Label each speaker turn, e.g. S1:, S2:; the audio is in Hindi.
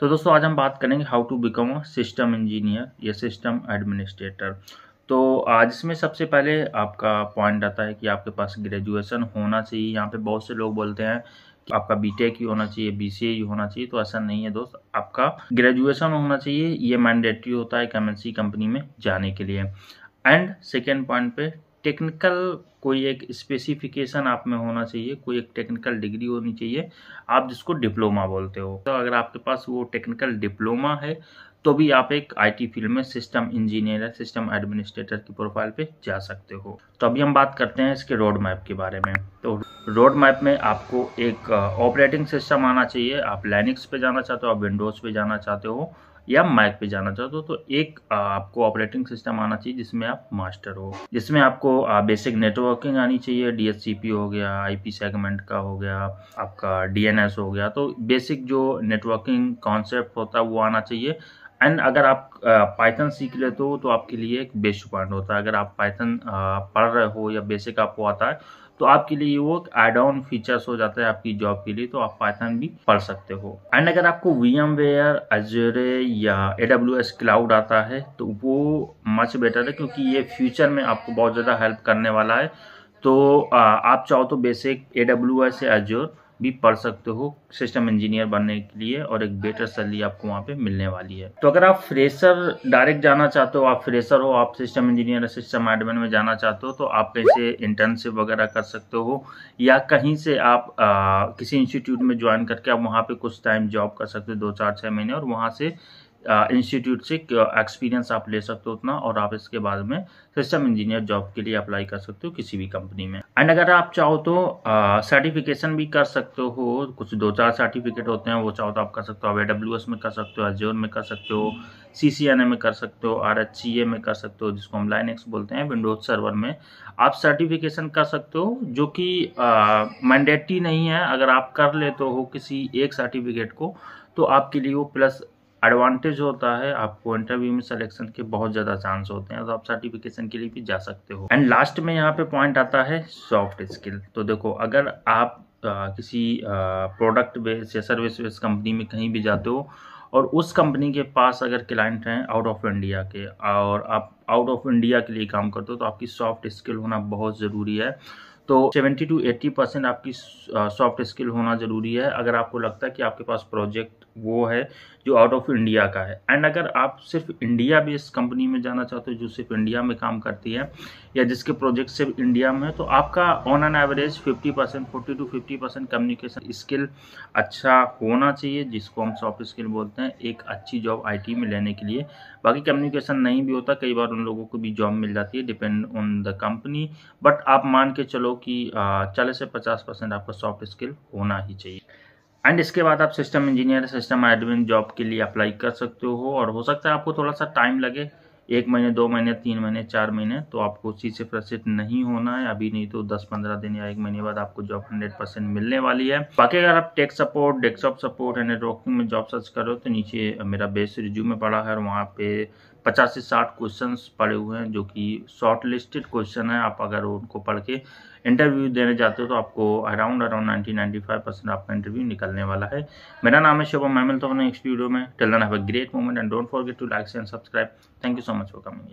S1: तो दोस्तों आज हम बात करेंगे how to become a system engineer या सिस्टम एडमिनिस्ट्रेटर तो आज इसमें सबसे पहले आपका पॉइंट आता है कि आपके पास ग्रेजुएशन होना चाहिए यहाँ पे बहुत से लोग बोलते हैं कि आपका टेक ही होना चाहिए बीसीए ही होना चाहिए तो ऐसा नहीं है दोस्त आपका ग्रेजुएशन होना चाहिए ये मैंडेटरी होता है एक सी कंपनी में जाने के लिए एंड सेकेंड पॉइंट पे टेक्निकल कोई एक स्पेसिफिकेशन आप में होना चाहिए कोई एक टेक्निकल डिग्री होनी चाहिए आप जिसको डिप्लोमा बोलते हो तो अगर आपके पास वो टेक्निकल डिप्लोमा है तो भी आप एक आईटी फील्ड में सिस्टम इंजीनियर या सिस्टम एडमिनिस्ट्रेटर की प्रोफाइल पे जा सकते हो तो अभी हम बात करते हैं इसके रोड मैप के बारे में तो रोड मैप में आपको एक ऑपरेटिंग uh, सिस्टम आना चाहिए आप लाइनिक्स पे जाना चाहते हो आप विंडोज़ पे जाना चाहते हो या मैक पे जाना चाहते हो तो, तो एक आपको ऑपरेटिंग सिस्टम आना चाहिए जिसमें आप मास्टर हो जिसमें आपको बेसिक नेटवर्किंग आनी चाहिए डीएससीपी हो गया आईपी सेगमेंट का हो गया आपका डीएनएस हो गया तो बेसिक जो नेटवर्किंग कॉन्सेप्ट होता है वो आना चाहिए एंड अगर आप पाइथन सीख लेते हो तो आपके लिए एक बेस्ट पॉइंट होता है अगर आप पाइथन पढ़ रहे हो या बेसिक आपको आता है तो आपके लिए वो एड ऑन फीचर्स हो जाता है आपकी जॉब के लिए तो आप पाइथन भी पढ़ सकते हो एंड अगर आपको वी एम वेयर अजरे या ए डब्ल्यू एस क्लाउड आता है तो वो मच बेटर है क्योंकि ये फ्यूचर में आपको बहुत ज़्यादा हेल्प करने वाला है तो आप चाहो तो बेसिक ए डब्ल्यू एस या अजोर भी पढ़ सकते हो सिस्टम इंजीनियर बनने के लिए और एक बेटर सैलरी आपको वहाँ पे मिलने वाली है तो अगर आप फ्रेशर डायरेक्ट जाना चाहते हो आप फ्रेशर हो आप सिस्टम इंजीनियर सिस्टम एडमिन में जाना चाहते हो तो आप कैसे इंटर्नशिप वगैरह कर सकते हो या कहीं से आप आ, किसी इंस्टीट्यूट में ज्वाइन करके आप वहाँ पे कुछ टाइम जॉब कर सकते हो दो चार छः महीने और वहाँ से इंस्टीट्यूट से एक्सपीरियंस आप ले सकते हो उतना और आप इसके बाद में सिस्टम इंजीनियर जॉब के लिए अप्लाई कर सकते हो किसी भी कंपनी में एंड अगर आप चाहो तो सर्टिफिकेशन भी कर सकते हो कुछ दो चार सर्टिफिकेट होते हैं वो चाहो तो आप कर सकते हो एस में कर सकते हो एजोर में कर सकते हो सी सी एन ए में कर सकते हो आर एच सी ए में कर सकते हो जिसको हम लाइन एक्स बोलते हैं विंडोज सर्वर में आप सर्टिफिकेशन कर सकते हो जो कि मैंडेटरी नहीं है अगर आप कर लेते हो किसी एक सर्टिफिकेट को तो आपके लिए वो प्लस एडवांटेज होता है आपको इंटरव्यू में सिलेक्शन के बहुत ज़्यादा चांस होते हैं तो आप सर्टिफिकेशन के लिए भी जा सकते हो एंड लास्ट में यहाँ पे पॉइंट आता है सॉफ्ट स्किल तो देखो अगर आप आ, किसी प्रोडक्ट बेस या सर्विस बेस कंपनी में कहीं भी जाते हो और उस कंपनी के पास अगर क्लाइंट हैं आउट ऑफ इंडिया के और आप आउट ऑफ इंडिया के लिए काम करते हो तो आपकी सॉफ्ट स्किल होना बहुत ज़रूरी है तो 70 टू 80 परसेंट आपकी सॉफ्ट स्किल होना ज़रूरी है अगर आपको लगता है कि आपके पास प्रोजेक्ट वो है जो आउट ऑफ इंडिया का है एंड अगर आप सिर्फ इंडिया बेस्ड कंपनी में जाना चाहते हो जो सिर्फ इंडिया में काम करती है या जिसके प्रोजेक्ट सिर्फ इंडिया में है तो आपका on an average 50 percent forty to fifty percent communication skill अच्छा होना चाहिए जिसको हम सॉफ्ट स्किल बोलते हैं एक अच्छी जॉब आई में लेने के लिए बाकी कम्युनिकेशन नहीं भी होता कई बार उन लोगों को भी जॉब मिल जाती है depend on the company but आप मान के चलो कि चालीस से पचास परसेंट आपका सॉफ्ट स्किल होना ही चाहिए एंड इसके बाद आप system engineer system admin job के लिए अप्लाई कर सकते हो और हो सकता है आपको थोड़ा सा टाइम लगे एक महीने दो महीने तीन महीने चार महीने तो आपको उसी से प्रसिद्ध नहीं होना है अभी नहीं तो दस पंद्रह दिन या एक महीने बाद आपको जॉब हंड्रेड परसेंट मिलने वाली है बाकी अगर आप tech support desktop support and networking में जॉब सर्च करो तो नीचे मेरा बेस्ट बेस में पड़ा है और वहाँ पे पचास से साठ क्वेश्चन पड़े हुए हैं जो कि शॉर्ट लिस्टेड क्वेश्चन है आप अगर उनको पढ़ के इंटरव्यू देने जाते हो तो आपको around around ninety ninety five percent आपका इंटरव्यू निकलने वाला है मेरा नाम है शुभम मैं मिलता हूँ नेक्स्ट वीडियो में till then have a great moment and don't forget to like and subscribe thank you so much for coming